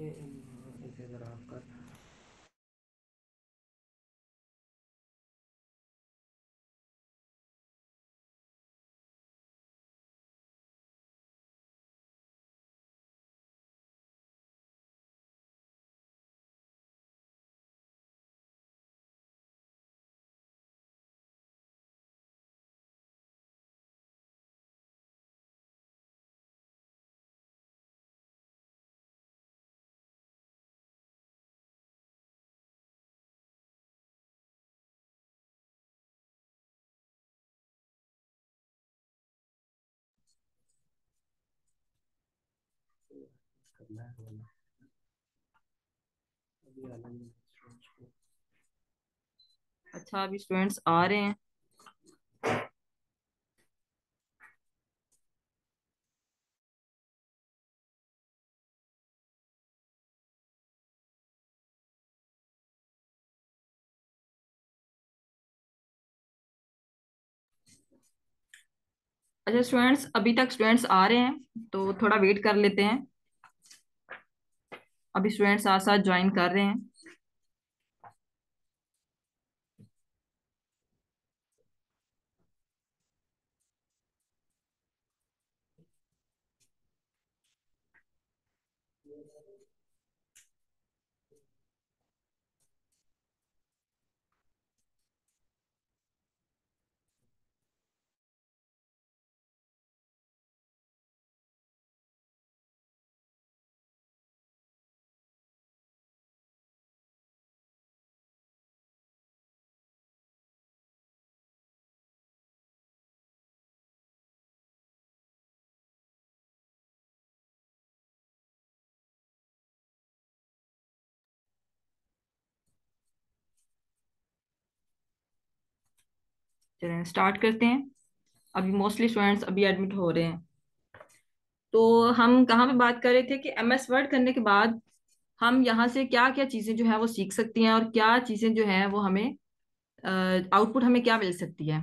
इसे इधर आकर करना है अच्छा अभी स्टूडेंट्स आ रहे हैं अच्छा स्टूडेंट्स अभी तक स्टूडेंट्स आ रहे हैं तो थोड़ा वेट कर लेते हैं अभी स्टूडेंट्स साथ साथ ज्वाइन कर रहे हैं चलें स्टार्ट करते हैं अभी मोस्टली स्टूडेंट्स अभी एडमिट हो रहे हैं तो हम कहाँ पे बात कर रहे थे कि एम एस वर्ड करने के बाद हम यहाँ से क्या क्या चीज़ें जो है वो सीख सकती हैं और क्या चीज़ें जो है वो हमें आउटपुट हमें क्या मिल सकती है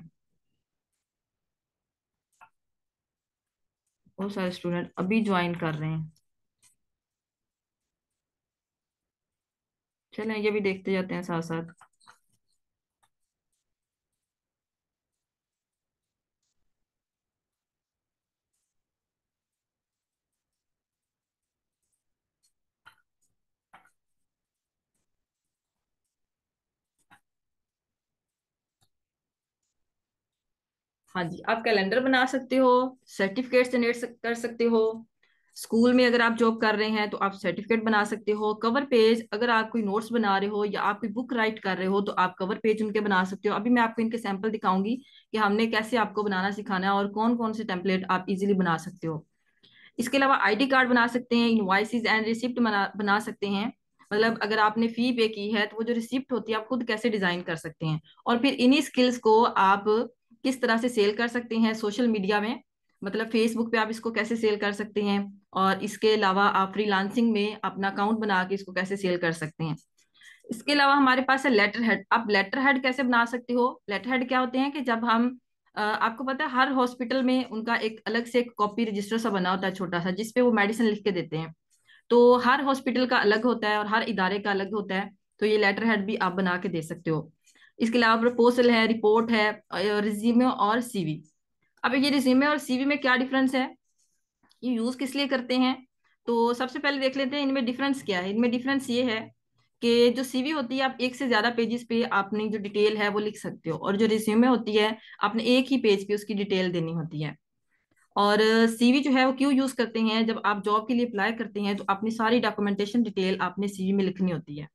बहुत सारे स्टूडेंट अभी ज्वाइन कर रहे हैं चलें ये भी देखते जाते हैं साथ साथ हाँ जी आप कैलेंडर बना सकते हो सर्टिफिकेट जनरेट कर सकते हो स्कूल में अगर आप जॉब कर रहे हैं तो आप सर्टिफिकेट बना सकते हो कवर पेज अगर आप कोई नोट्स बना रहे हो या आप कोई बुक राइट कर रहे हो तो आप कवर पेज उनके बना सकते हो अभी मैं आपको इनके सैंपल दिखाऊंगी कि हमने कैसे आपको बनाना सिखाना है और कौन कौन से टेम्पलेट आप इजीली बना सकते हो इसके अलावा आईडी कार्ड बना सकते हैं इन्वाइसिस एंड रिसिप्ट बना बना सकते हैं मतलब अगर आपने फी पे की है तो वो जो रिसिप्ट होती है आप खुद कैसे डिजाइन कर सकते हैं और फिर इन्हीं स्किल्स को आप किस तरह से सेल कर सकते हैं सोशल मीडिया में मतलब फेसबुक पे आप इसको कैसे सेल कर सकते हैं और इसके अलावा आप फ्रीलांसिंग में अपना अकाउंट बना के इसको कैसे सेल कर सकते हैं इसके अलावा हमारे पास है लेटर हेड आप लेटर हेड कैसे बना सकते हो लेटर हेड क्या होते हैं कि जब हम आपको पता है हर हॉस्पिटल में उनका एक अलग से एक कॉपी रजिस्टर सा बना होता है छोटा सा जिसपे वो मेडिसिन लिख के देते हैं तो हर हॉस्पिटल का अलग होता है और हर इदारे का अलग होता है तो ये लेटर हेड भी आप बना के दे सकते हो इसके अलावा प्रपोजल है रिपोर्ट है रिज्यूमे और सीवी अब ये रिज्यूमे और सीवी में क्या डिफरेंस है ये यूज किस लिए करते हैं तो सबसे पहले देख लेते हैं इनमें डिफरेंस क्या है इनमें डिफरेंस ये है कि जो सीवी होती है आप एक से ज्यादा पेजेस पे आपने जो डिटेल है वो लिख सकते हो और जो रिज्यूमे होती है आपने एक ही पेज पे उसकी डिटेल देनी होती है और सीवी जो है वो क्यों यूज करते हैं जब आप जॉब के लिए अप्लाई करते हैं तो अपनी सारी डॉक्यूमेंटेशन डिटेल आपने सीवी में लिखनी होती है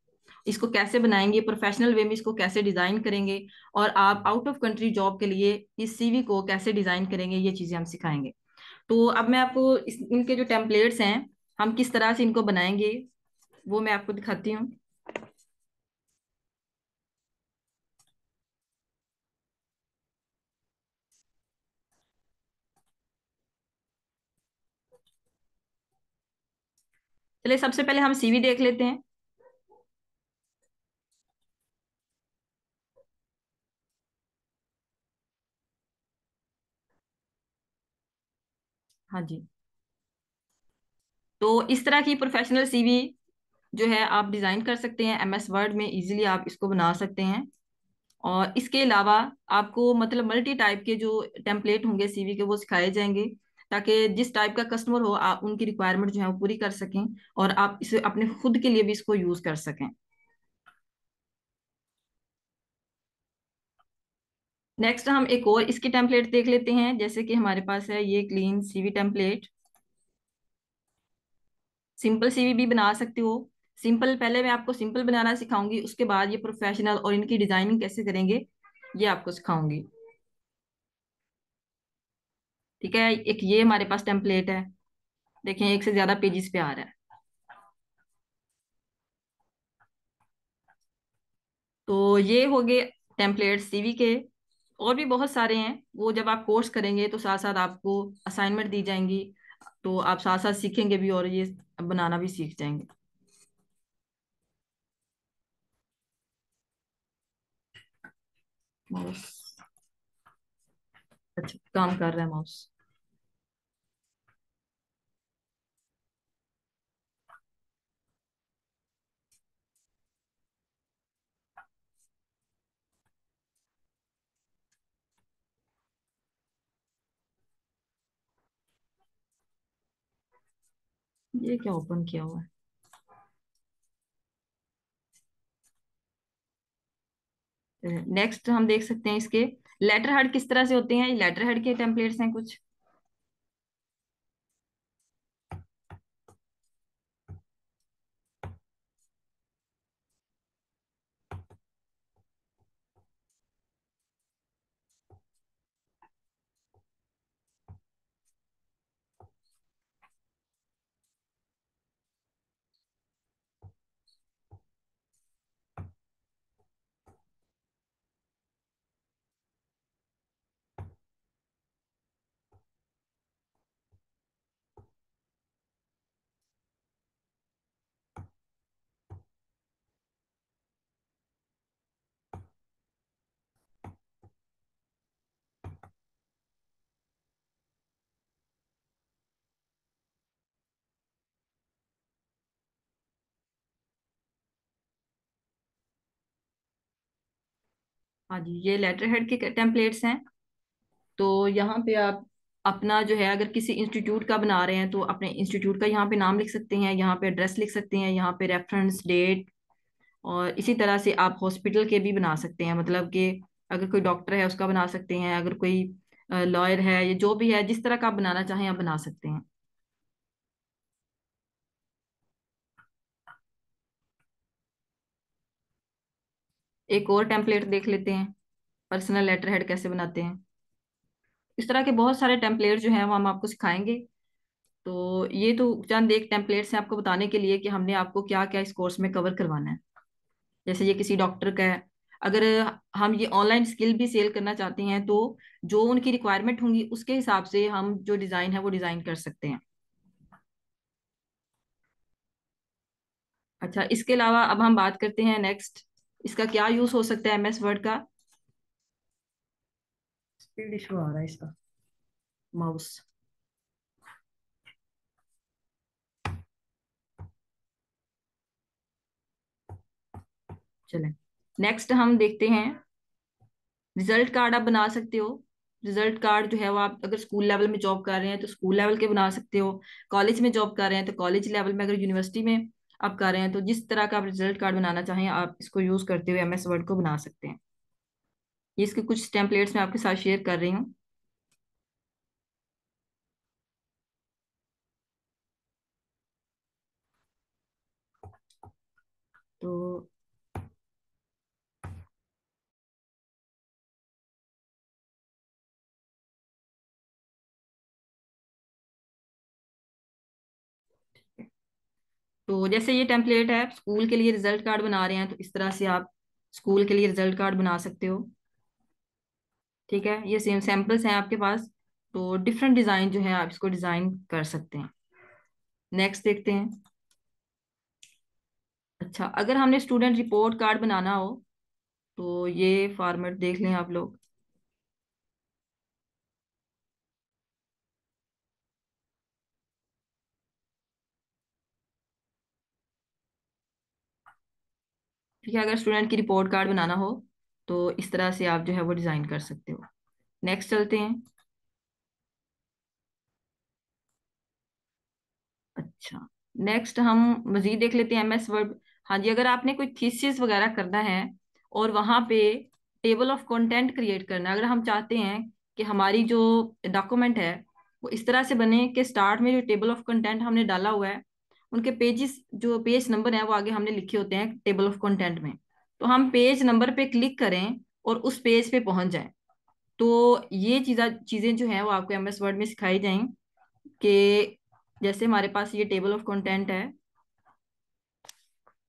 इसको कैसे बनाएंगे प्रोफेशनल वे में इसको कैसे डिजाइन करेंगे और आप आउट ऑफ कंट्री जॉब के लिए इस सीवी को कैसे डिजाइन करेंगे ये चीजें हम सिखाएंगे तो अब मैं आपको इस, इनके जो टेम्पलेट्स हैं हम किस तरह से इनको बनाएंगे वो मैं आपको दिखाती हूँ चलिए सबसे पहले हम सीवी देख लेते हैं हाँ जी तो इस तरह की प्रोफेशनल सीवी जो है आप डिज़ाइन कर सकते हैं एमएस वर्ड में इजीली आप इसको बना सकते हैं और इसके अलावा आपको मतलब मल्टी टाइप के जो टेम्पलेट होंगे सीवी के वो सिखाए जाएंगे ताकि जिस टाइप का कस्टमर हो आप उनकी रिक्वायरमेंट जो है वो पूरी कर सकें और आप इसे अपने खुद के लिए भी इसको यूज़ कर सकें नेक्स्ट हम एक और इसकी टेम्पलेट देख लेते हैं जैसे कि हमारे पास है ये clean CV template simple CV भी बना सकते हो सिंपल पहले मैं आपको सिंपल बनाना सिखाऊंगी उसके बाद ये प्रोफेशनल और इनकी डिजाइनिंग कैसे करेंगे ये आपको सिखाऊंगी ठीक है एक ये हमारे पास टेम्पलेट है देखें एक से ज्यादा पेजेस पे आ रहा है तो ये हो गए टेम्पलेट सीवी के और भी बहुत सारे हैं वो जब आप कोर्स करेंगे तो साथ साथ आपको असाइनमेंट दी जाएंगी तो आप साथ साथ सीखेंगे भी और ये बनाना भी सीख जाएंगे माउस अच्छा काम कर रहा है माउस ये क्या ओपन किया हुआ है नेक्स्ट हम देख सकते हैं इसके लेटर हेड किस तरह से होते हैं लेटर हेड के टेम्पलेट्स हैं कुछ हाँ जी ये लेटर हेड के टेम्पलेट्स हैं तो यहाँ पे आप अपना जो है अगर किसी इंस्टीट्यूट का बना रहे हैं तो अपने इंस्टीट्यूट का यहाँ पे नाम लिख सकते हैं यहाँ पे एड्रेस लिख सकते हैं यहाँ पे रेफरेंस डेट और इसी तरह से आप हॉस्पिटल के भी बना सकते हैं मतलब कि अगर कोई डॉक्टर है उसका बना सकते हैं अगर कोई लॉयर है या जो भी है जिस तरह का आप बनाना चाहें आप बना सकते हैं एक और टेम्पलेट देख लेते हैं पर्सनल लेटर हेड कैसे बनाते हैं इस तरह के बहुत सारे टेम्पलेट जो हैं वो हम आपको सिखाएंगे तो ये तो चंद एक टेम्पलेट्स हैं आपको बताने के लिए कि हमने आपको क्या क्या इस कोर्स में कवर करवाना है जैसे ये किसी डॉक्टर का है अगर हम ये ऑनलाइन स्किल भी सेल करना चाहते हैं तो जो उनकी रिक्वायरमेंट होंगी उसके हिसाब से हम जो डिज़ाइन है वो डिज़ाइन कर सकते हैं अच्छा इसके अलावा अब हम बात करते हैं नेक्स्ट इसका क्या यूज हो सकता है एमएस वर्ड का स्पीड इशू आ रहा है इसका माउस चले नेक्स्ट हम देखते हैं रिजल्ट कार्ड आप बना सकते हो रिजल्ट कार्ड जो है वो आप अगर स्कूल लेवल में जॉब कर रहे हैं तो स्कूल लेवल के बना सकते हो कॉलेज में जॉब कर रहे हैं तो कॉलेज लेवल में अगर यूनिवर्सिटी में आप कर रहे हैं तो जिस तरह का आप रिजल्ट कार्ड बनाना चाहें आप इसको यूज़ करते हुए एम एस वर्ड को बना सकते हैं इसके कुछ टेम्पलेट्स मैं आपके साथ शेयर कर रही हूँ तो तो जैसे ये टेम्पलेट है स्कूल के लिए रिजल्ट कार्ड बना रहे हैं तो इस तरह से आप स्कूल के लिए रिजल्ट कार्ड बना सकते हो ठीक है ये सेम सैम्पल्स हैं आपके पास तो डिफरेंट डिज़ाइन जो है आप इसको डिज़ाइन कर सकते हैं नेक्स्ट देखते हैं अच्छा अगर हमने स्टूडेंट रिपोर्ट कार्ड बनाना हो तो ये फॉर्मेट देख लें आप लोग ठीक है अगर स्टूडेंट की रिपोर्ट कार्ड बनाना हो तो इस तरह से आप जो है वो डिज़ाइन कर सकते हो नेक्स्ट चलते हैं अच्छा नेक्स्ट हम मजीद देख लेते हैं एम एस वर्ड हाँ जी अगर आपने कोई थीसिस वगैरह करना है और वहां पे टेबल ऑफ कंटेंट क्रिएट करना अगर हम चाहते हैं कि हमारी जो डॉक्यूमेंट है वो इस तरह से बने कि स्टार्ट में जो टेबल ऑफ कंटेंट हमने डाला हुआ है उनके पेजेस जो पेज नंबर है वो आगे हमने लिखे होते हैं टेबल ऑफ कंटेंट में तो हम पेज नंबर पे क्लिक करें और उस पेज पे पहुंच जाएं तो ये चीज़ा चीज़ें जो हैं वो आपको एम एस वर्ड में सिखाई जाएं कि जैसे हमारे पास ये टेबल ऑफ कंटेंट है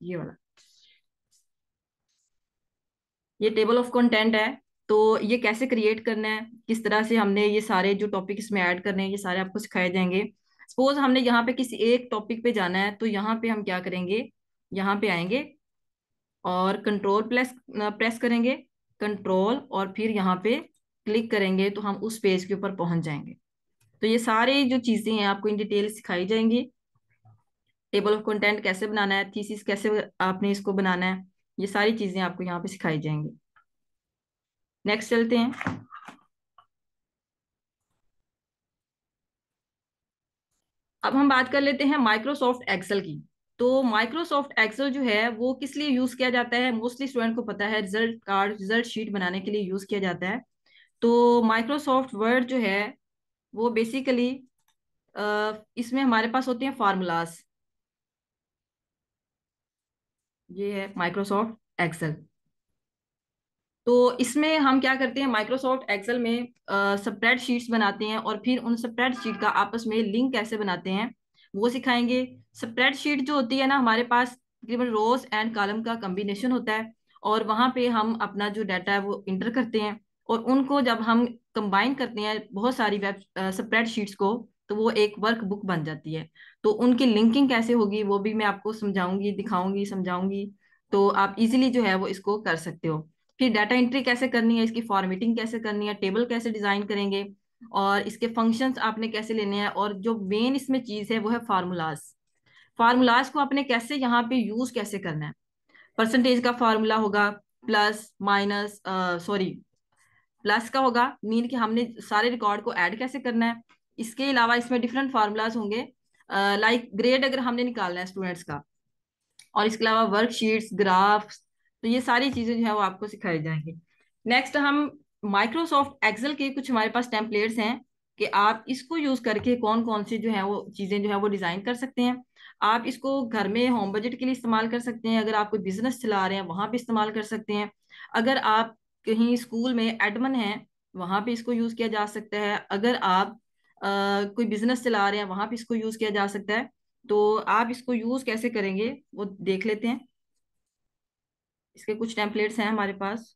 ये वाला ये टेबल ऑफ कंटेंट है तो ये कैसे क्रिएट करना है किस तरह से हमने ये सारे जो टॉपिक इसमें ऐड करने हैं ये सारे आपको सिखाए जाएंगे सपोज हमने यहाँ पे किसी एक टॉपिक पे जाना है तो यहाँ पे हम क्या करेंगे यहाँ पे आएंगे और कंट्रोल प्लस प्रेस करेंगे कंट्रोल और फिर यहाँ पे क्लिक करेंगे तो हम उस पेज के ऊपर पहुंच जाएंगे तो ये सारे जो चीज़ें हैं आपको इन डिटेल सिखाई जाएंगी टेबल ऑफ कंटेंट कैसे बनाना है थीसिस कैसे आपने इसको बनाना है ये सारी चीज़ें आपको यहाँ पे सिखाई जाएंगी नेक्स्ट चलते हैं अब हम बात कर लेते हैं माइक्रोसॉफ्ट एक्सेल की तो माइक्रोसॉफ्ट एक्सेल जो है वो किस लिए यूज किया जाता है मोस्टली स्टूडेंट को पता है रिजल्ट कार्ड रिजल्ट शीट बनाने के लिए यूज किया जाता है तो माइक्रोसॉफ्ट वर्ड जो है वो बेसिकली इसमें हमारे पास होते हैं फार्मूलाज ये है माइक्रोसॉफ्ट एक्सेल तो इसमें हम क्या करते हैं माइक्रोसॉफ्ट एक्सेल में स्प्रेड शीट्स बनाते हैं और फिर उन स्प्रेड शीट का आपस में लिंक कैसे बनाते हैं वो सिखाएंगे स्प्रेड शीट जो होती है ना हमारे पास तकरीबन रोज एंड कॉलम का कम्बिनेशन होता है और वहाँ पे हम अपना जो डाटा है वो इंटर करते हैं और उनको जब हम कंबाइन करते हैं बहुत सारी वेब स्प्रेड शीट्स को तो वो एक वर्क बुक बन जाती है तो उनकी लिंकिंग कैसे होगी वो भी मैं आपको समझाऊंगी दिखाऊंगी समझाऊंगी तो आप इजीली जो है वो इसको कर सकते हो फिर डाटा एंट्री कैसे करनी है इसकी फॉर्मेटिंग कैसे करनी है टेबल कैसे डिजाइन करेंगे और इसके फंक्शंस आपने कैसे लेने हैं और जो मेन इसमें चीज है वो है फार्मूलाज फार्मूलाज को आपने कैसे यहाँ पे यूज कैसे करना है परसेंटेज का फार्मूला होगा प्लस माइनस सॉरी प्लस का होगा मीन कि हमने सारे रिकॉर्ड को ऐड कैसे करना है इसके अलावा इसमें डिफरेंट फार्मूलाज होंगे लाइक uh, ग्रेड like अगर हमने निकालना है स्टूडेंट्स का और इसके अलावा वर्कशीट्स ग्राफ्स तो ये सारी चीजें जो है वो आपको सिखाई जाएंगी नेक्स्ट हम माइक्रोसॉफ्ट एक्सेल के कुछ हमारे पास टेम्पलेट्स हैं कि आप इसको यूज करके कौन कौन सी जो है वो चीजें जो है वो डिजाइन कर सकते हैं आप इसको घर में होम बजट के लिए इस्तेमाल कर सकते हैं अगर आप कोई बिजनेस चला रहे हैं वहां पर इस्तेमाल कर सकते हैं अगर आप कहीं स्कूल में एडमन है वहां पर इसको यूज किया जा सकता है अगर आप आ, कोई बिजनेस चला रहे हैं वहां पे इसको यूज किया जा सकता है तो आप इसको यूज कैसे करेंगे वो देख लेते हैं इसके कुछ टेम्पलेट्स हैं हमारे पास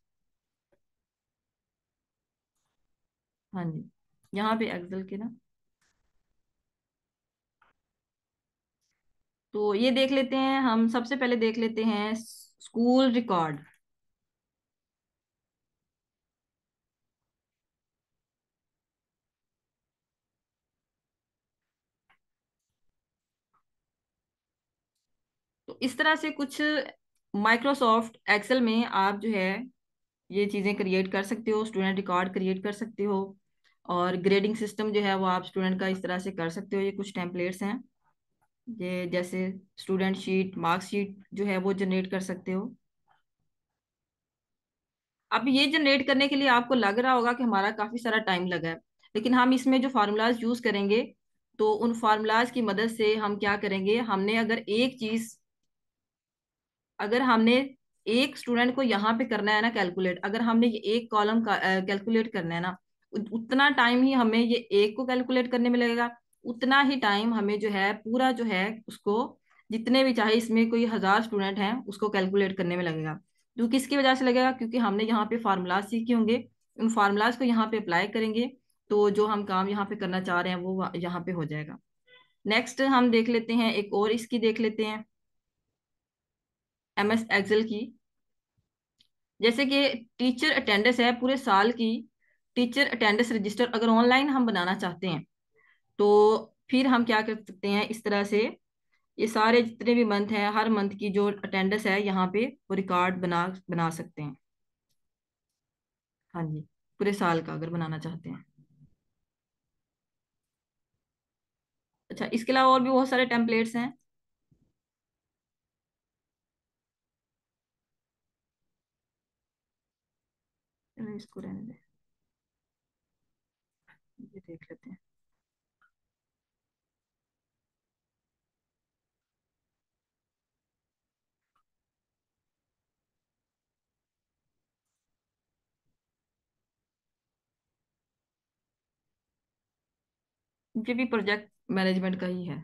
हाँ जी यहाँ पे एक्सेल के ना तो ये देख लेते हैं हम सबसे पहले देख लेते हैं स्कूल रिकॉर्ड तो इस तरह से कुछ माइक्रोसॉफ्ट एक्सेल में आप जो है ये चीज़ें क्रिएट कर सकते हो स्टूडेंट रिकॉर्ड क्रिएट कर सकते हो और ग्रेडिंग सिस्टम जो है वो आप स्टूडेंट का इस तरह से कर सकते हो ये कुछ टेम्पलेट्स हैं ये जैसे स्टूडेंट शीट मार्कशीट जो है वो जनरेट कर सकते हो अब ये जनरेट करने के लिए आपको लग रहा होगा कि हमारा काफ़ी सारा टाइम लगा है लेकिन हम इसमें जो फार्मूलाज यूज़ करेंगे तो उन फार्मूलाज की मदद से हम क्या करेंगे हमने अगर एक चीज़ अगर हमने एक स्टूडेंट को यहाँ पे करना है ना कैलकुलेट अगर हमने ये एक कॉलम कैलकुलेट करना है ना उतना टाइम ही हमें ये एक को कैलकुलेट करने में लगेगा उतना ही टाइम हमें जो है पूरा जो है उसको जितने भी चाहे इसमें कोई हजार स्टूडेंट हैं उसको कैलकुलेट करने में लगेगा जो किसकी वजह से लगेगा क्योंकि हमने यहाँ पे फार्मूलाज सीखे होंगे उन फार्मूलाज को यहाँ पे अप्लाई करेंगे तो जो हम काम यहाँ पे करना चाह रहे हैं वो यहाँ पे हो जाएगा नेक्स्ट हम देख लेते हैं एक और इसकी देख लेते हैं एम एस एक्सेल की जैसे कि टीचर अटेंडेंस है पूरे साल की टीचर अटेंडेंस रजिस्टर अगर ऑनलाइन हम बनाना चाहते हैं तो फिर हम क्या कर सकते हैं इस तरह से ये सारे जितने भी मंथ हैं हर मंथ की जो अटेंडेंस है यहाँ पे वो रिकॉर्ड बना बना सकते हैं हाँ जी पूरे साल का अगर बनाना चाहते हैं अच्छा इसके अलावा और भी बहुत सारे टेम्पलेट्स हैं चलो इसको रहने दे ये देख लेते हैं ये भी प्रोजेक्ट मैनेजमेंट का ही है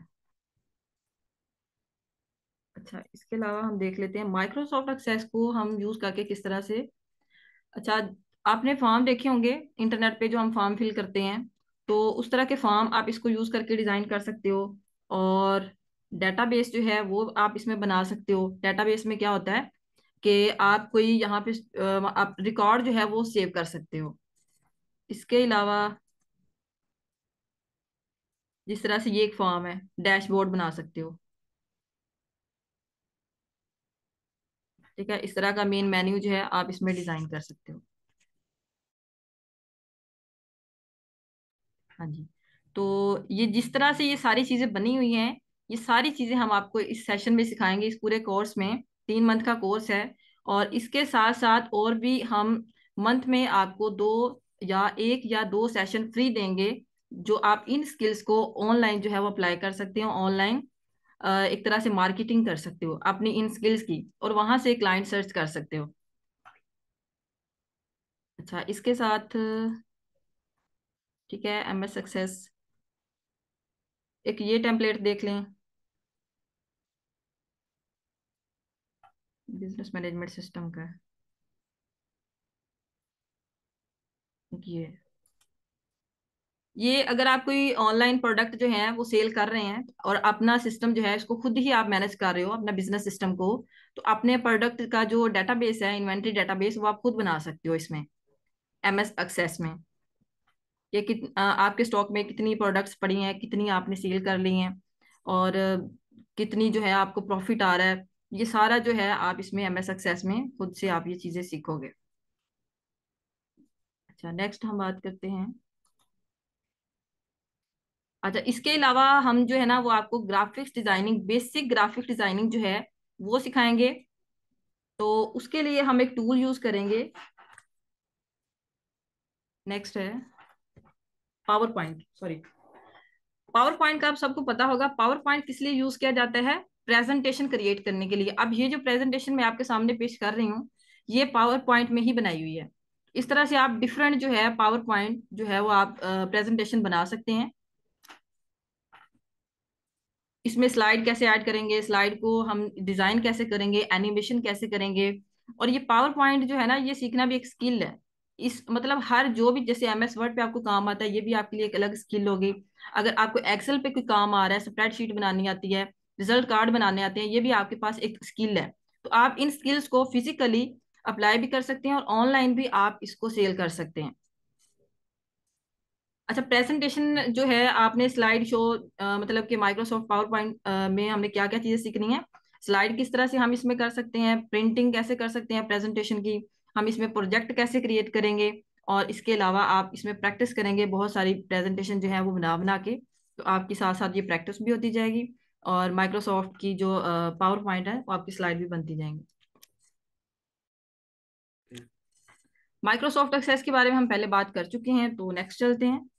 अच्छा इसके अलावा हम देख लेते हैं माइक्रोसॉफ्ट एक्सेस को हम यूज करके किस तरह से अच्छा आपने फॉर्म देखे होंगे इंटरनेट पे जो हम फॉर्म फिल करते हैं तो उस तरह के फॉर्म आप इसको यूज करके डिजाइन कर सकते हो और डेटाबेस जो है वो आप इसमें बना सकते हो डेटाबेस में क्या होता है कि आप कोई यहाँ पे आप रिकॉर्ड जो है वो सेव कर सकते हो इसके अलावा जिस तरह से ये एक फॉर्म है डैशबोर्ड बना सकते हो ठीक है इस तरह का मेन मेन्यू जो है आप इसमें डिजाइन कर सकते हो हाँ जी तो ये जिस तरह से ये सारी चीज़ें बनी हुई हैं ये सारी चीज़ें हम आपको इस सेशन में सिखाएंगे इस पूरे कोर्स में तीन मंथ का कोर्स है और इसके साथ साथ और भी हम मंथ में आपको दो या एक या दो सेशन फ्री देंगे जो आप इन स्किल्स को ऑनलाइन जो है वो अप्लाई कर सकते हो ऑनलाइन एक तरह से मार्केटिंग कर सकते हो अपनी इन स्किल्स की और वहां से क्लाइंट सर्च कर सकते हो अच्छा इसके साथ ठीक है एम एस सक्सेस एक ये टेम्पलेट देख लें बिजनेस मैनेजमेंट सिस्टम का ये ये अगर आप कोई ऑनलाइन प्रोडक्ट जो है वो सेल कर रहे हैं और अपना सिस्टम जो है इसको खुद ही आप मैनेज कर रहे हो अपना बिजनेस सिस्टम को तो अपने प्रोडक्ट का जो डेटाबेस है इन्वेंट्री डेटाबेस वो आप खुद बना सकते हो इसमें एमएस एक्सेस में या कित आपके स्टॉक में कितनी प्रोडक्ट्स पड़ी हैं कितनी आपने सेल कर ली हैं और कितनी जो है आपको प्रॉफिट आ रहा है ये सारा जो है आप इसमें एम एस में खुद से आप ये चीज़ें सीखोगे अच्छा नेक्स्ट हम बात करते हैं अच्छा इसके अलावा हम जो है ना वो आपको graphics designing basic graphics designing जो है वो सिखाएंगे तो उसके लिए हम एक टूल यूज करेंगे नेक्स्ट है PowerPoint sorry PowerPoint का आप सबको पता होगा पावर पॉइंट किस लिए यूज किया जाता है प्रेजेंटेशन क्रिएट करने के लिए अब ये जो प्रेजेंटेशन मैं आपके सामने पेश कर रही हूँ ये पावर पॉइंट में ही बनाई हुई है इस तरह से आप डिफरेंट जो है पावर पॉइंट जो है वो आप प्रेजेंटेशन बना सकते हैं इसमें स्लाइड कैसे ऐड करेंगे स्लाइड को हम डिजाइन कैसे करेंगे एनिमेशन कैसे करेंगे और ये पावर पॉइंट जो है ना ये सीखना भी एक स्किल है इस मतलब हर जो भी जैसे एम एस वर्ड पे आपको काम आता है ये भी आपके लिए एक अलग स्किल होगी अगर आपको एक्सेल पे कोई काम आ रहा है स्प्रेडशीट बनानी आती है रिजल्ट कार्ड बनाने आते हैं ये भी आपके पास एक स्किल है तो आप इन स्किल्स को फिजिकली अप्लाई भी कर सकते हैं और ऑनलाइन भी आप इसको सेल कर सकते हैं अच्छा प्रेजेंटेशन जो है आपने स्लाइड शो आ, मतलब कि माइक्रोसॉफ्ट पावर पॉइंट में हमने क्या क्या चीज़ें सीखनी है स्लाइड किस तरह से हम इसमें कर सकते हैं प्रिंटिंग कैसे कर सकते हैं प्रेजेंटेशन की हम इसमें प्रोजेक्ट कैसे क्रिएट करेंगे और इसके अलावा आप इसमें प्रैक्टिस करेंगे बहुत सारी प्रेजेंटेशन जो है वो बना बना के तो आपके साथ साथ ये प्रैक्टिस भी होती जाएगी और माइक्रोसॉफ्ट की जो पावर पॉइंट है वो आपकी स्लाइड भी बनती जाएंगी माइक्रोसॉफ्ट एक्सेस के बारे में हम पहले बात कर चुके हैं तो नेक्स्ट चलते हैं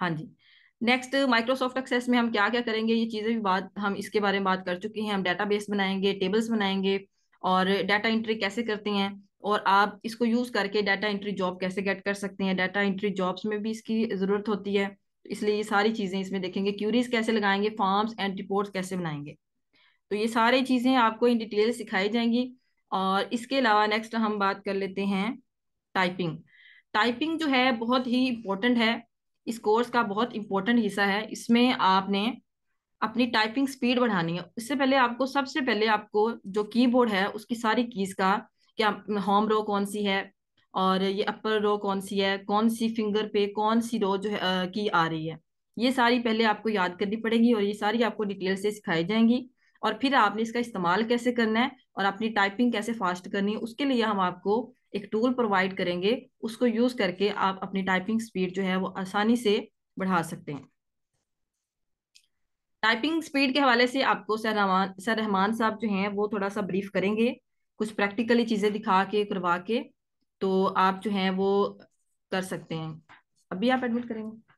हाँ जी नेक्स्ट माइक्रोसॉफ्ट एक्सेस में हम क्या क्या करेंगे ये चीज़ें भी बात हम इसके बारे में बात कर चुके हैं हम बेस बनाएंगे टेबल्स बनाएंगे और डाटा एंट्री कैसे करते हैं और आप इसको यूज़ करके डाटा एंट्री जॉब कैसे गेट कर सकते हैं डाटा एंट्री जॉब्स में भी इसकी ज़रूरत होती है इसलिए ये सारी चीज़ें इसमें देखेंगे क्यूरीज कैसे लगाएंगे फॉर्म्स एंड रिपोर्ट कैसे बनाएंगे तो ये सारी चीज़ें आपको इन डिटेल सिखाई जाएंगी और इसके अलावा नेक्स्ट हम बात कर लेते हैं टाइपिंग टाइपिंग जो है बहुत ही इम्पोर्टेंट है इस कोर्स का बहुत इंपॉर्टेंट हिस्सा है इसमें आपने अपनी टाइपिंग स्पीड बढ़ानी है इससे पहले आपको सबसे पहले आपको जो कीबोर्ड है उसकी सारी कीज का क्या होम रो कौन सी है और ये अपर रो कौन सी है कौन सी फिंगर पे कौन सी रो जो है आ, की आ रही है ये सारी पहले आपको याद करनी पड़ेगी और ये सारी आपको डिटेल से सिखाई जाएंगी और फिर आपने इसका इस्तेमाल कैसे करना है और अपनी टाइपिंग कैसे फास्ट करनी है उसके लिए हम आपको एक टूल प्रोवाइड करेंगे उसको यूज करके आप अपनी टाइपिंग स्पीड जो है वो आसानी से बढ़ा सकते हैं टाइपिंग स्पीड के हवाले से आपको सर रहमान सर रहमान साहब जो हैं वो थोड़ा सा ब्रीफ करेंगे कुछ प्रैक्टिकली चीज़ें दिखा के करवा के तो आप जो हैं वो कर सकते हैं अभी आप एडमिट करेंगे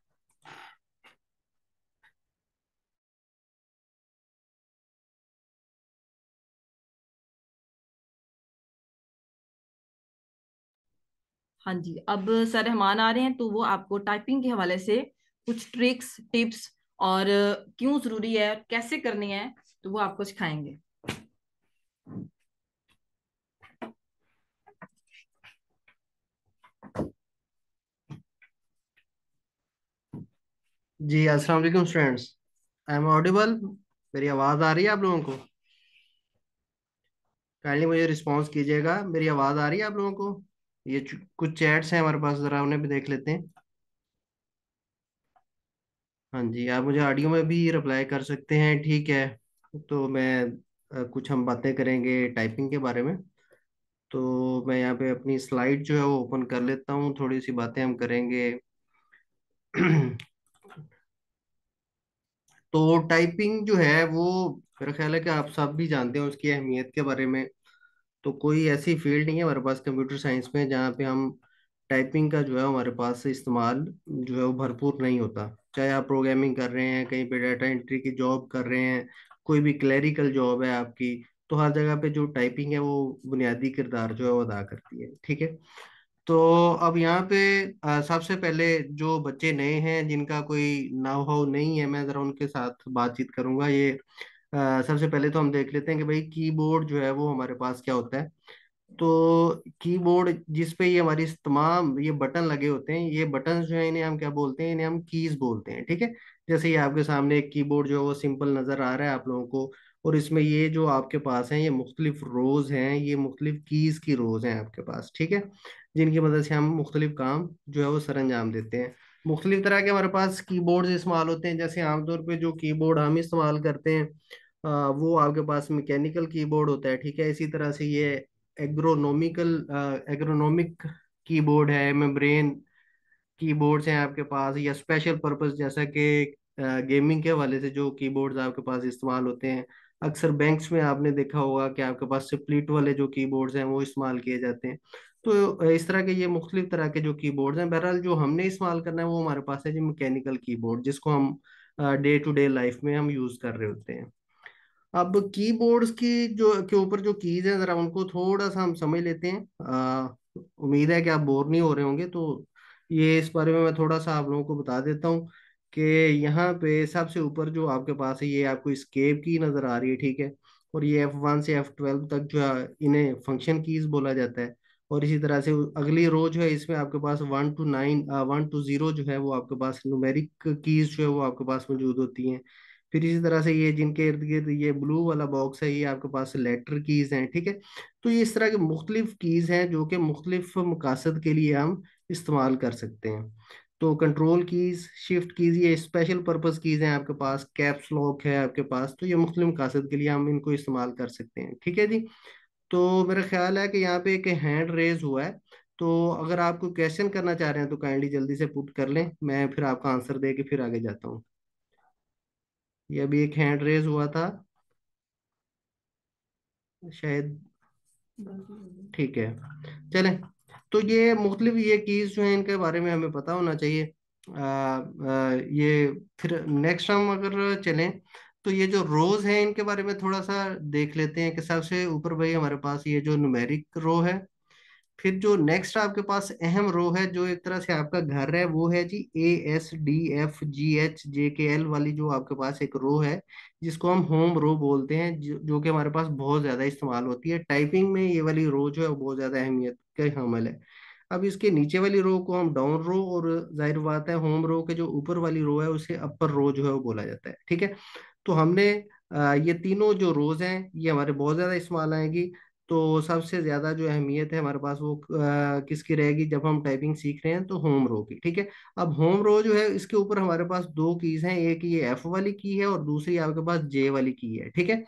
हाँ जी अब सर रहमान आ रहे हैं तो वो आपको टाइपिंग के हवाले से कुछ ट्रिक्स टिप्स और क्यों जरूरी है कैसे करनी है तो वो आपको सिखाएंगे जी अस्सलाम वालेकुम स्टूडेंट्स आई एम ऑडिबल मेरी आवाज़ आ रही है आप लोगों को काइंडली मुझे रिस्पांस कीजिएगा मेरी आवाज़ आ रही है आप लोगों को ये कुछ चैट्स हैं हमारे पास जरा उन्हें भी देख लेते हैं हाँ जी आप मुझे ऑडियो में भी रिप्लाई कर सकते हैं ठीक है तो मैं कुछ हम बातें करेंगे टाइपिंग के बारे में तो मैं यहाँ पे अपनी स्लाइड जो है वो ओपन कर लेता हूँ थोड़ी सी बातें हम करेंगे तो टाइपिंग जो है वो मेरा ख्याल है कि आप सब भी जानते हैं उसकी अहमियत के बारे में तो कोई ऐसी फील्ड नहीं है हमारे पास कंप्यूटर साइंस में जहाँ पे हम टाइपिंग का जो है हमारे पास इस्तेमाल जो है वो भरपूर नहीं होता चाहे आप प्रोग्रामिंग कर रहे हैं कहीं पे डाटा एंट्री की जॉब कर रहे हैं कोई भी क्लैरिकल जॉब है आपकी तो हर जगह पे जो टाइपिंग है वो बुनियादी किरदार जो है वो अदा करती है ठीक है तो अब यहाँ पे सबसे पहले जो बच्चे नए हैं जिनका कोई नाव हाउ नहीं है मैं ज़रा उनके साथ बातचीत करूंगा ये सबसे पहले तो हम देख लेते हैं कि भाई कीबोर्ड जो है वो हमारे पास क्या होता है तो कीबोर्ड जिस पे ये हमारी तमाम ये बटन लगे होते हैं ये बटन जो है इन्हें हम क्या बोलते हैं इन्हें हम कीज बोलते हैं ठीक है जैसे ये आपके सामने एक कीबोर्ड जो है वो सिंपल नज़र आ रहा है आप लोगों को और इसमें ये जो आपके पास हैं ये मुख्तलिफ रोज हैं ये मुख्तलिफ कीज की रोज हैं आपके पास ठीक है जिनकी मदद से हम मुख्तलिफ काम जो है वो सर अंजाम देते हैं मुख्तलिफ तरह के हमारे पास कीबोर्ड इस्तेमाल होते हैं जैसे आमतौर पे जो कीबोर्ड हम इस्तेमाल करते हैं वो आपके पास मैकेनिकल कीबोर्ड होता है ठीक है इसी तरह से ये एग्रोनॉमिकल एग्रोनॉमिक कीबोर्ड है मेम्ब्रेन कीबोर्ड्स हैं आपके पास या स्पेशल पर्पस जैसा कि गेमिंग के हवाले से जो कीबोर्ड्स आपके पास इस्तेमाल होते हैं अक्सर बैंक्स में आपने देखा होगा कि आपके पास स्प्लिट वाले जो कीबोर्ड्स हैं वो इस्तेमाल किए जाते हैं तो इस तरह के ये मुख्तलिफ तरह के जो कीबोर्ड्स हैं बहरहाल जो हमने इस्तेमाल करना है वो हमारे पास है जी मैकेनिकल कीबोर्ड जिसको हम डे टू डे लाइफ में हम यूज़ कर रहे होते हैं अब कीबोर्ड्स की जो के ऊपर जो कीज है जरा उनको थोड़ा सा हम समझ लेते हैं उम्मीद है कि आप बोर नहीं हो रहे होंगे तो ये इस बारे में मैं थोड़ा सा आप लोगों को बता देता हूँ कि यहाँ पे सबसे ऊपर जो आपके पास है ये आपको स्केप की नजर आ रही है ठीक है और ये एफ वन से एफ ट्वेल्व तक जो है इन्हें फंक्शन कीज बोला जाता है और इसी तरह से अगली रो जो है इसमें आपके पास one two nine one two zero जो है वो आपके पास नुमेरिक कीज जो है वो आपके पास मौजूद होती हैं फिर इसी तरह से ये जिनके इर्द गिर्द ये ब्लू वाला बॉक्स है ये आपके पास लेटर कीज़ हैं ठीक है तो ये इस तरह के मुख्तलिफ कीज़ हैं जो कि मुख्तलिफ मकासद के लिए हम इस्तेमाल कर सकते हैं तो कंट्रोल कीज़ शिफ्ट कीज़ ये स्पेशल पर्पज़ कीज़ हैं आपके पास कैप्स लॉक है आपके पास तो ये मुख्तलिफ मकासद के लिए हम इनको इस्तेमाल कर सकते हैं ठीक है जी तो मेरा ख्याल है कि यहाँ पे एक हैंड रेज हुआ है तो अगर आप कोई क्वेश्चन करना चाह रहे हैं तो काइंडली जल्दी से पुट कर लें मैं फिर आपका आंसर दे के फिर आगे जाता हूँ ये अभी एक हैंड रेज हुआ था शायद ठीक है चले तो ये मुख्तलिफ ये कीज जो है इनके बारे में हमें पता होना चाहिए आ, आ, ये फिर नेक्स्ट हम अगर चलें तो ये जो रोज है इनके बारे में थोड़ा सा देख लेते हैं कि सबसे ऊपर भाई हमारे पास ये जो नुमेरिक रो है फिर जो नेक्स्ट आपके पास अहम रो है जो एक तरह से आपका घर है वो है जी A S D F G H J K L वाली जो आपके पास एक रो है जिसको हम होम रो बोलते हैं जो, जो कि हमारे पास बहुत ज़्यादा इस्तेमाल होती है टाइपिंग में ये वाली रो जो है बहुत ज़्यादा अहमियत का हमल है अब इसके नीचे वाली रो को हम डाउन रो और जाहिर बात है होम रो के जो ऊपर वाली रो है उसे अपर रो जो है वो बोला जाता है ठीक है तो हमने ये तीनों जो रोज हैं ये हमारे बहुत ज़्यादा इस्तेमाल आएंगी तो सबसे ज़्यादा जो अहमियत है हमारे पास वो किसकी रहेगी जब हम टाइपिंग सीख रहे हैं तो होम रो की ठीक है अब होम रो जो है इसके ऊपर हमारे पास दो कीज़ हैं एक ये एफ वाली की है और दूसरी आपके पास जे वाली की है ठीक है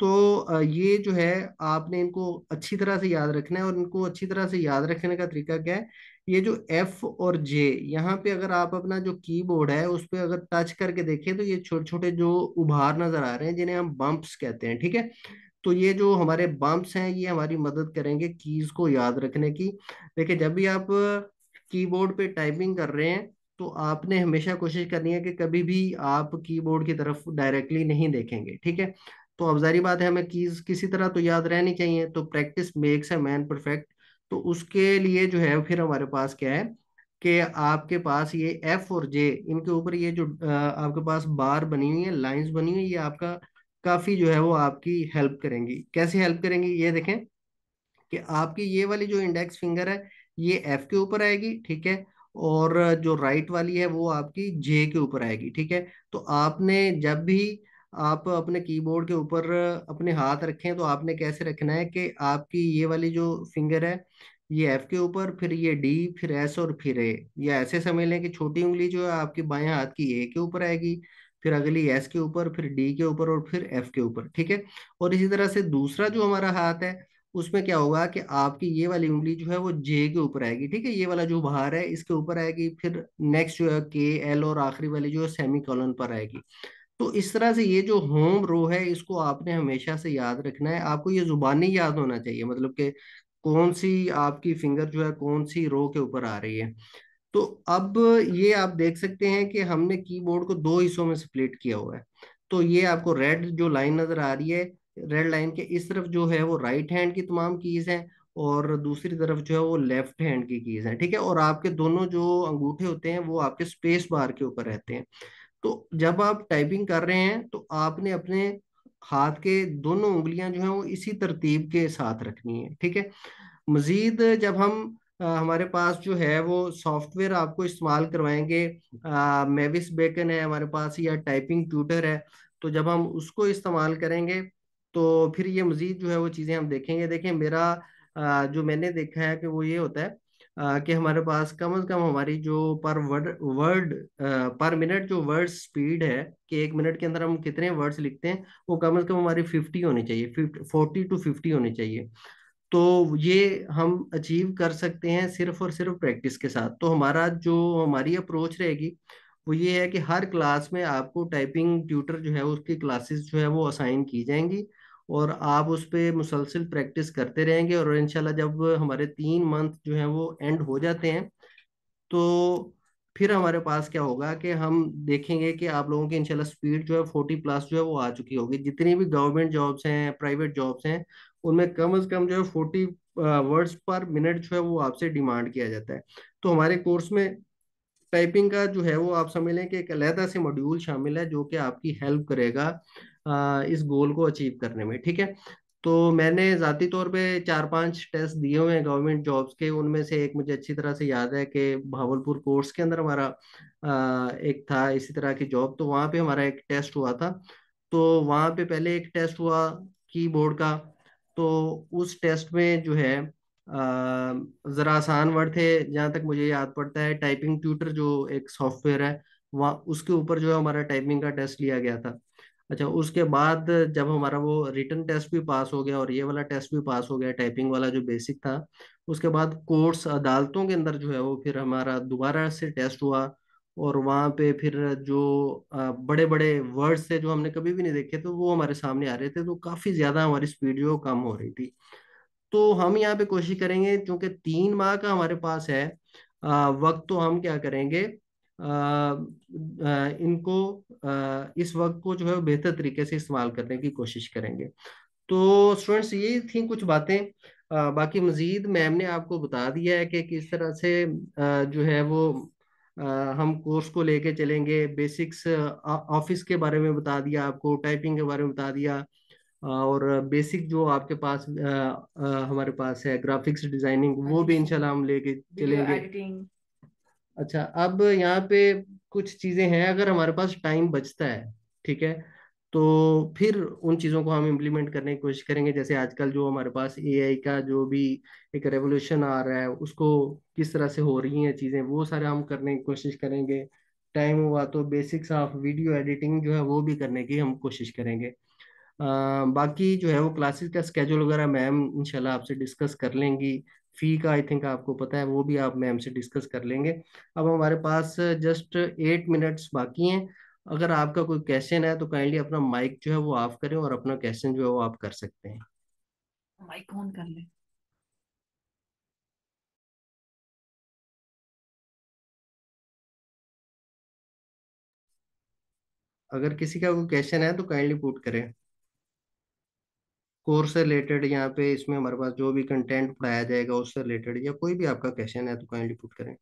तो ये जो है आपने इनको अच्छी तरह से याद रखना है और इनको अच्छी तरह से याद रखने का तरीका क्या है ये जो एफ और जे यहाँ पे अगर आप अपना जो कीबोर्ड है उस पर अगर टच करके देखें तो ये छोटे छोटे जो उभार नजर आ रहे हैं जिन्हें हम बम्प्स कहते हैं ठीक है तो ये जो हमारे बम्प्स हैं ये हमारी मदद करेंगे कीज को याद रखने की देखिए जब भी आप कीबोर्ड पे टाइपिंग कर रहे हैं तो आपने हमेशा कोशिश करनी है कि कभी भी आप कीबोर्ड की तरफ डायरेक्टली नहीं देखेंगे ठीक है तो अब जारी बात है हमें कीज किसी तरह तो याद रहनी चाहिए तो practice makes a man perfect तो उसके लिए जो है फिर हमारे पास क्या है कि आपके पास ये एफ और जे इनके ऊपर ये जो आपके पास बार बनी हुई है लाइंस बनी हुई है ये आपका काफ़ी जो है वो आपकी हेल्प करेंगी कैसे हेल्प करेंगी ये देखें कि आपकी ये वाली जो इंडेक्स फिंगर है ये एफ के ऊपर आएगी ठीक है और जो राइट वाली है वो आपकी जे के ऊपर आएगी ठीक है तो आपने जब भी आप अपने कीबोर्ड के ऊपर अपने हाथ रखें तो आपने कैसे रखना है कि आपकी ये वाली जो फिंगर है ये एफ के ऊपर फिर ये डी फिर एस और फिर ए या ऐसे समझ लें कि छोटी उंगली जो है आपकी बाएं हाथ की ए के ऊपर आएगी फिर अगली एस के ऊपर फिर डी के ऊपर और फिर एफ के ऊपर ठीक है और इसी तरह से दूसरा जो हमारा हाथ है उसमें क्या होगा कि आपकी ये वाली उंगली जो है वो जे के ऊपर आएगी ठीक है ये वाला जो बाहर है इसके ऊपर आएगी फिर नेक्स्ट जो है के एल और आखिरी वाली जो है सेमी कॉलन पर आएगी तो इस तरह से ये जो होम रो है इसको आपने हमेशा से याद रखना है आपको ये जुबानी याद होना चाहिए मतलब कि कौन सी आपकी फिंगर जो है कौन सी रो के ऊपर आ रही है तो अब ये आप देख सकते हैं कि हमने कीबोर्ड को दो हिस्सों में स्प्लिट किया हुआ है तो ये आपको रेड जो लाइन नजर आ रही है रेड लाइन के इस तरफ जो है वो राइट हैंड की तमाम कीज हैं और दूसरी तरफ जो है वो लेफ्ट हैंड की कीज हैं ठीक है और आपके दोनों जो अंगूठे होते हैं वो आपके स्पेस बार के ऊपर रहते हैं तो जब आप टाइपिंग कर रहे हैं तो आपने अपने हाथ के दोनों उंगलियां जो है वो इसी तरतीब के साथ रखनी है ठीक है मजीद जब हम हमारे पास जो है वो सॉफ्टवेयर आपको इस्तेमाल करवाएंगे मेविस बेकन है हमारे पास या टाइपिंग ट्यूटर है तो जब हम उसको इस्तेमाल करेंगे तो फिर ये मज़ीद जो है वो चीज़ें हम देखेंगे देखें मेरा आ, जो मैंने देखा है कि वो ये होता है आ, कि हमारे पास कम अज कम हमारी जो per word word per minute जो वर्ड स्पीड है कि एक मिनट के अंदर हम कितने वर्ड्स लिखते हैं वो कम अज कम हमारी फिफ्टी होनी चाहिए फिफ्टी फोर्टी टू फिफ्टी होनी चाहिए तो ये हम अचीव कर सकते हैं सिर्फ और सिर्फ प्रैक्टिस के साथ तो हमारा जो हमारी अप्रोच रहेगी वो ये है कि हर क्लास में आपको टाइपिंग ट्यूटर जो है उसकी क्लासेस जो है वो असाइन की जाएंगी और आप उस पर मुसलसिल प्रैक्टिस करते रहेंगे और इनशाला जब हमारे तीन मंथ जो है वो एंड हो जाते हैं तो फिर हमारे पास क्या होगा कि हम देखेंगे कि आप लोगों की इनशाला स्पीड जो है फोर्टी प्लस जो है वो आ चुकी होगी जितनी भी गवर्नमेंट जॉब्स हैं प्राइवेट जॉब्स हैं उनमें कम से कम जो है फोर्टी वर्ड्स पर मिनट जो है वो आपसे डिमांड किया जाता है तो हमारे कोर्स में टाइपिंग का जो है वो आप समझ लें कि एक अलहदा से मॉड्यूल शामिल है जो कि आपकी हेल्प करेगा इस गोल को अचीव करने में ठीक है तो मैंने ज़ाती तौर पे चार पांच टेस्ट दिए हुए हैं गवर्नमेंट जॉब्स के उनमें से एक मुझे अच्छी तरह से याद है कि भावलपुर कोर्स के अंदर हमारा एक था इसी तरह की जॉब तो वहाँ पे हमारा एक टेस्ट हुआ था तो वहाँ पे पहले एक टेस्ट हुआ कीबोर्ड का तो उस टेस्ट में जो है ज़रा आसान वर्ड थे जहाँ तक मुझे याद पड़ता है टाइपिंग ट्यूटर जो एक सॉफ्टवेयर है वहाँ उसके ऊपर जो है हमारा टाइपिंग का टेस्ट लिया गया था अच्छा उसके बाद जब हमारा वो रिटर्न टेस्ट भी पास हो गया और ये वाला टेस्ट भी पास हो गया टाइपिंग वाला जो बेसिक था उसके बाद कोर्ट्स अदालतों के अंदर जो है वो फिर हमारा दोबारा से टेस्ट हुआ और वहां पे फिर जो बड़े बड़े वर्ड्स थे जो हमने कभी भी नहीं देखे तो वो हमारे सामने आ रहे थे तो काफ़ी ज़्यादा हमारी स्पीड जो कम हो रही थी तो हम यहाँ पे कोशिश करेंगे क्योंकि तीन माह का हमारे पास है आ, वक्त तो हम क्या करेंगे आ, आ, इनको आ, इस वक्त को जो है बेहतर तरीके से इस्तेमाल करने की कोशिश करेंगे तो स्टूडेंट्स ये थी कुछ बातें बाकी मज़ीद मैम ने आपको बता दिया है कि किस तरह से जो है वो हम कोर्स को लेके चलेंगे बेसिक्स ऑफिस के बारे में बता दिया आपको टाइपिंग के बारे में बता दिया और बेसिक जो आपके पास हमारे पास है ग्राफिक्स डिजाइनिंग वो भी अच्छा। इंशाल्लाह हम लेके चलेंगे अच्छा अब यहाँ पे कुछ चीजें हैं अगर हमारे पास टाइम बचता है ठीक है तो फिर उन चीज़ों को हम इम्प्लीमेंट करने की कोशिश करेंगे जैसे आजकल जो हमारे पास ए का जो भी एक रेवोल्यूशन आ रहा है उसको किस तरह से हो रही हैं चीज़ें वो सारे हम करने की कोशिश करेंगे टाइम हुआ तो बेसिक्स ऑफ वीडियो एडिटिंग जो है वो भी करने की हम कोशिश करेंगे आ, बाकी जो है वो क्लासेस का स्केड्यूल वगैरह मैम इंशाल्लाह आपसे डिस्कस कर लेंगी फ़ी का आई थिंक आपको पता है वो भी आप मैम से डिस्कस कर लेंगे अब हमारे पास जस्ट एट मिनट्स बाकी हैं अगर आपका कोई क्वेश्चन है तो काइंडली अपना माइक जो है वो ऑफ करें और अपना क्वेश्चन जो है वो आप कर सकते हैं माइक ऑन कर लें अगर किसी का कोई क्वेश्चन है तो काइंडली पुट करें कोर्स से रिलेटेड यहाँ पे इसमें हमारे पास जो भी कंटेंट पढ़ाया जाएगा उससे रिलेटेड या कोई भी आपका क्वेश्चन है तो काइंडली पुट करें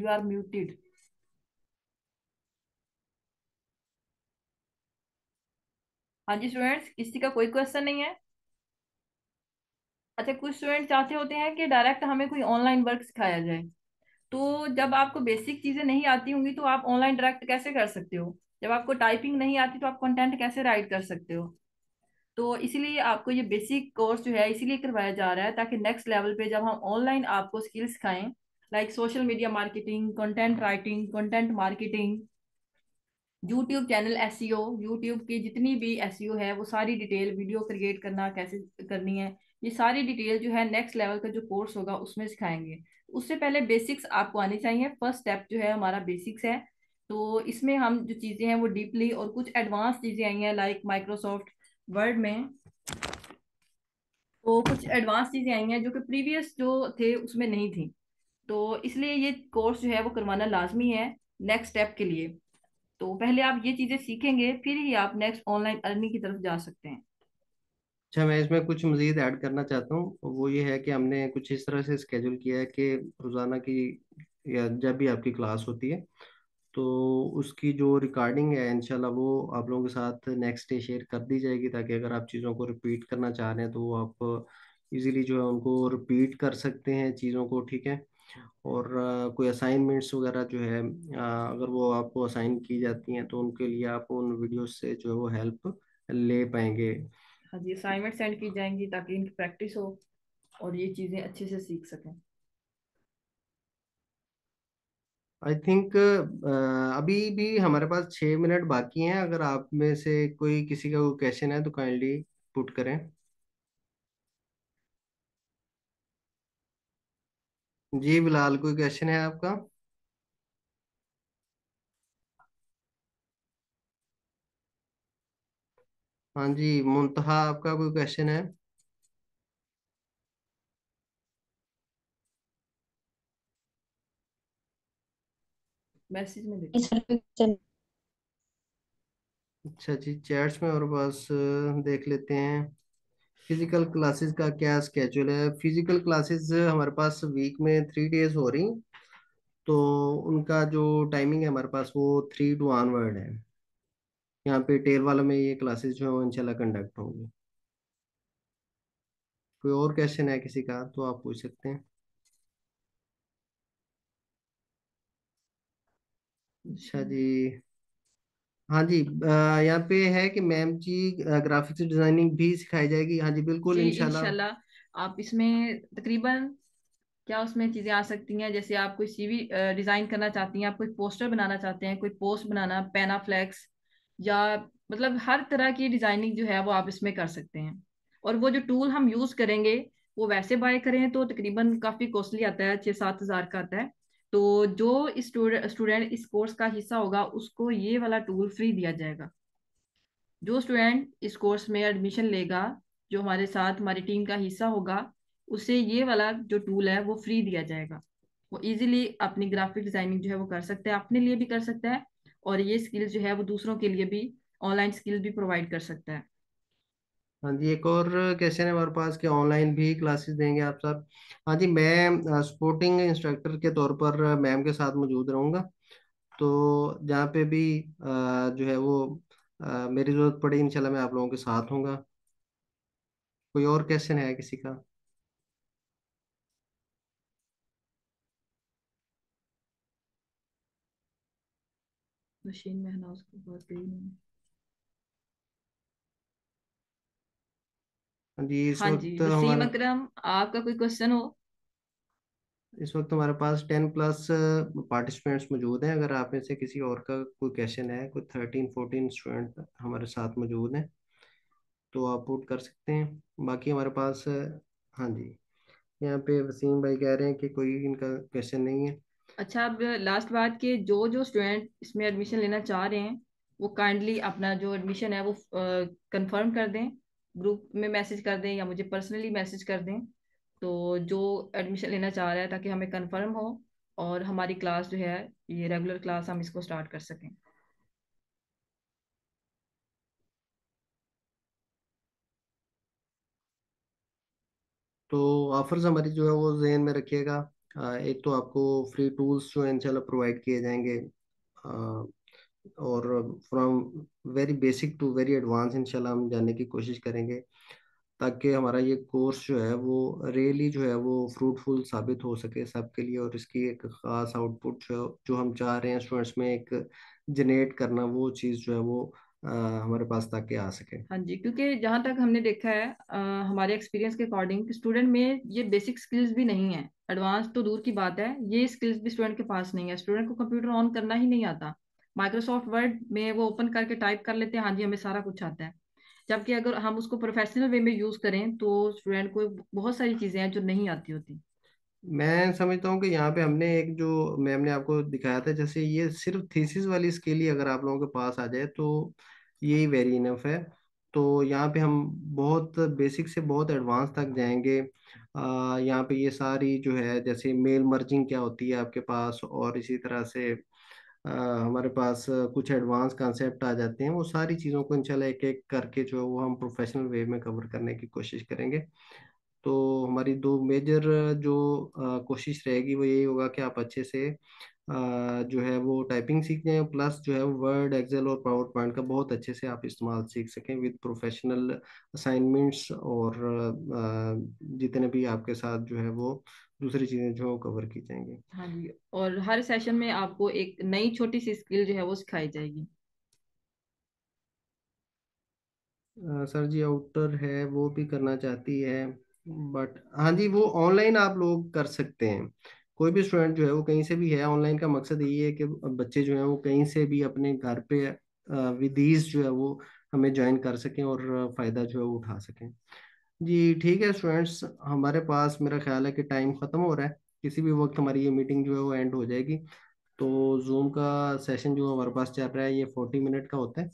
you are muted हाँ जी स्टूडेंट्स किसी का कोई क्वेश्चन नहीं है अच्छा कुछ स्टूडेंट चाहते होते हैं कि डायरेक्ट हमें कोई ऑनलाइन वर्क सिखाया जाए तो जब आपको बेसिक चीज़ें नहीं आती होंगी तो आप ऑनलाइन डायरेक्ट कैसे कर सकते हो जब आपको टाइपिंग नहीं आती तो आप कंटेंट कैसे राइट कर सकते हो तो इसीलिए आपको ये बेसिक कोर्स जो है इसीलिए करवाया जा रहा है ताकि नेक्स्ट लेवल पे जब हम ऑनलाइन आपको स्किल्स सिखाएं like social media marketing, content writing, content marketing, YouTube channel S E O YouTube की जितनी भी एस सी ओ है वो सारी डिटेल वीडियो क्रिएट करना कैसे करनी है ये सारी डिटेल जो है नेक्स्ट लेवल का जो कोर्स होगा उसमें सिखाएंगे उससे पहले बेसिक्स आपको आनी चाहिए फर्स्ट स्टेप जो है हमारा बेसिक्स है तो इसमें हम जो चीज़ें हैं वो डीपली और कुछ एडवांस चीज़ें आई हैं लाइक माइक्रोसॉफ्ट वर्ड में तो कुछ एडवांस चीज़ें आई हैं जो कि प्रीवियस जो थे उसमें नहीं थी तो इसलिए ये कोर्स जो है वो करवाना लाजमी है नेक्स्ट स्टेप के लिए तो पहले आप ये चीज़ें सीखेंगे फिर ही आप नेक्स्ट ऑनलाइन अर्निंग की तरफ जा सकते हैं अच्छा मैं इसमें कुछ मज़ीद ऐड करना चाहता हूँ वो ये है कि हमने कुछ इस तरह से स्केड्यूल किया है कि रोज़ाना की या जब भी आपकी क्लास होती है तो उसकी जो रिकॉर्डिंग है इनशाला वो आप लोगों के साथ नेक्स्ट डे शेयर कर दी जाएगी ताकि अगर आप चीज़ों को रिपीट करना चाह रहे हैं तो आप इजीली जो है उनको रिपीट कर सकते हैं चीज़ों को ठीक है और कोई असाइनमेंट्स वगैरह जो है अगर वो आपको असाइन की जाती हैं तो उनके लिए आप उन वीडियो से जो है वो हेल्प ले पाएंगे हाँ जी असाइनमेंट सेंड की जाएंगी ताकि इनकी प्रैक्टिस हो और ये चीज़ें अच्छे से सीख सकें आई थिंक uh, अभी भी हमारे पास छः मिनट बाकी हैं अगर आप में से कोई किसी का कोई क्वेश्चन है तो काइंडली पुट करें जी बिलाल कोई क्वेश्चन है आपका हाँ जी मुंतहा आपका कोई क्वेश्चन है मैसेज में अच्छा जी चैट्स में और बस देख लेते हैं फिजिकल क्लासेस का क्या स्केड्यूल है फिजिकल क्लासेस हमारे पास वीक में थ्री डेज हो रही तो उनका जो टाइमिंग है हमारे पास वो थ्री टू आनवर्ड है यहाँ पे टेल वाला में ये क्लासेस जो है वो कंडक्ट होंगी कोई और क्वेश्चन है किसी का तो आप पूछ सकते हैं अच्छा जी हाँ जी यहाँ पे है कि मैम जी ग्राफिक्स डिजाइनिंग भी सिखाई जाएगी हाँ जी बिल्कुल जी इंशाल्लाह इंशाल्लाह आप इसमें तकरीबन क्या उसमें चीज़ें आ सकती हैं जैसे आप कोई सीवी डिज़ाइन करना चाहती हैं आप कोई पोस्टर बनाना चाहते हैं कोई पोस्ट बनाना पैना फ्लैक्स या मतलब हर तरह की डिज़ाइनिंग जो है वो आप इसमें कर सकते हैं और वो जो टूल हम यूज़ करेंगे वो वैसे बाय करें तो तकरीबन काफ़ी कॉस्टली आता है छः सात हज़ार का आता है तो जो स्टूडेंट इस कोर्स का हिस्सा होगा उसको ये वाला टूल फ्री दिया जाएगा जो स्टूडेंट इस कोर्स में एडमिशन लेगा जो हमारे साथ हमारी टीम का हिस्सा होगा उसे ये वाला जो टूल है वो फ्री दिया जाएगा वो इजीली अपनी ग्राफिक डिजाइनिंग जो है वो कर सकता है अपने लिए भी कर सकता है और ये स्किल्स जो है वो दूसरों के लिए भी ऑनलाइन स्किल्स भी प्रोवाइड कर सकता है हाँ जी एक और क्वेश्चन है हमारे पास कि ऑनलाइन भी क्लासेस देंगे आप सर हाँ जी मैं स्पोर्टिंग इंस्ट्रक्टर के तौर पर मैम के साथ मौजूद रहूँगा तो जहाँ पे भी जो है वो मेरी ज़रूरत पड़ी इंशाल्लाह मैं आप लोगों के साथ हूँगा कोई और क्वेश्चन है किसी का मशीन में है ना उसको बहुत नहीं इस हाँ वक्त वसीम हमारे अकरम आपका कोई क्वेश्चन हो इस वक्त हमारे पास टेन प्लस पार्टिसिपेंट्स मौजूद हैं अगर आप में से किसी और का कोई क्वेश्चन है कोई थर्टीन फोर्टीन स्टूडेंट हमारे साथ मौजूद हैं तो आप पुट कर सकते हैं बाकी हमारे पास हाँ जी यहाँ पे वसीम भाई कह रहे हैं कि कोई इनका क्वेश्चन नहीं है अच्छा अब लास्ट बात के जो जो स्टूडेंट इसमें एडमिशन लेना चाह रहे हैं वो काइंडली अपना जो एडमिशन है वो कन्फर्म कर दें ग्रुप में मैसेज कर दें या मुझे पर्सनली मैसेज कर दें तो जो एडमिशन लेना चाह रहा है ताकि हमें कंफर्म हो और हमारी क्लास जो है ये रेगुलर क्लास हम इसको स्टार्ट कर सकें तो ऑफर्स हमारी जो है वो जहन में रखिएगा एक तो आपको फ्री टूल्स जो है इंशाल्लाह प्रोवाइड किए जाएंगे और from very basic to very advance इनशाला हम जानने की कोशिश करेंगे ताकि हमारा ये कोर्स जो है वो रियली जो है वो फ्रूटफुल साबित हो सके सबके लिए और इसकी एक ख़ास आउटपुट जो, जो हम चाह रहे हैं स्टूडेंट्स में एक जनरेट करना वो चीज़ जो है वो आ, हमारे पास ताकि आ सके हाँ जी क्योंकि जहाँ तक हमने देखा है आ, हमारे एक्सपीरियंस के अकॉर्डिंग स्टूडेंट में ये बेसिक स्किल्स भी नहीं है एडवांस तो दूर की बात है ये स्किल्स भी स्टूडेंट के पास नहीं है स्टूडेंट को कंप्यूटर ऑन करना ही नहीं आता माइक्रोसॉफ्ट वर्ड में वो ओपन करके टाइप कर लेते हैं हाँ जी हमें सारा कुछ आता है जबकि अगर हम उसको प्रोफेशनल वे में यूज करें तो स्टूडेंट को बहुत सारी चीजें हैं जो नहीं आती होती मैं समझता हूँ कि यहाँ पे हमने एक जो मैम ने आपको दिखाया था जैसे ये सिर्फ थीसिस वाली स्किल ही अगर आप लोगों के पास आ जाए तो यही वेरी इनफ है तो यहाँ पे हम बहुत बेसिक से बहुत एडवांस तक जाएंगे यहाँ पे ये सारी जो है जैसे मेल मर्जिंग क्या होती है आपके पास और इसी तरह से हमारे पास कुछ एडवांस कॉन्सेप्ट आ जाते हैं वो सारी चीज़ों को इंशाल्लाह एक एक करके जो है वो हम प्रोफेशनल वे में कवर करने की कोशिश करेंगे तो हमारी दो मेजर जो कोशिश रहेगी वो यही होगा कि आप अच्छे से जो है वो टाइपिंग सीख जाए प्लस जो है वर्ड एक्सेल और पावर पॉइंट का बहुत अच्छे से आप इस्तेमाल सीख सकें विद प्रोफेशनल असाइनमेंट्स और जितने भी आपके साथ जो है वो दूसरी चीजें जो कवर की जाएंगी हाँ जी और हर सेशन में आपको एक नई छोटी सी स्किल जो है वो सिखाई जाएगी सर जी आउटर है वो भी करना चाहती है बट हाँ जी वो ऑनलाइन आप लोग कर सकते हैं कोई भी स्टूडेंट जो है वो कहीं से भी है ऑनलाइन का मकसद यही है कि बच्चे जो है वो कहीं से भी अपने घर पे विधीज जो है वो हमें ज्वाइन कर सकें और फायदा जो है वो उठा सकें जी ठीक है स्टूडेंट्स हमारे पास मेरा ख्याल है कि टाइम ख़त्म हो रहा है किसी भी वक्त हमारी ये मीटिंग जो है वो एंड हो जाएगी तो जूम का सेशन जो हमारे पास चल रहा है ये फोर्टी मिनट का होता है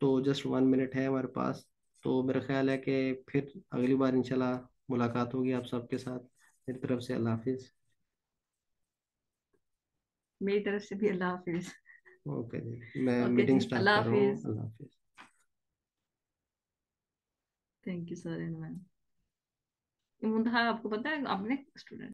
तो जस्ट वन मिनट है हमारे पास तो मेरा ख्याल है कि फिर अगली बार इंशाल्लाह मुलाकात होगी आप सबके साथ मेरी तरफ से अल्लाह हाफिज़ मेरी तरफ से भी अल्लाह हाफिज़ ओके जी मैं मीटिंग स्टार्ट कर रहा हूँ अल्लाह हाफिज़ thank you sir and ma'am मुंधा आपको पता है अपने स्टूडेंट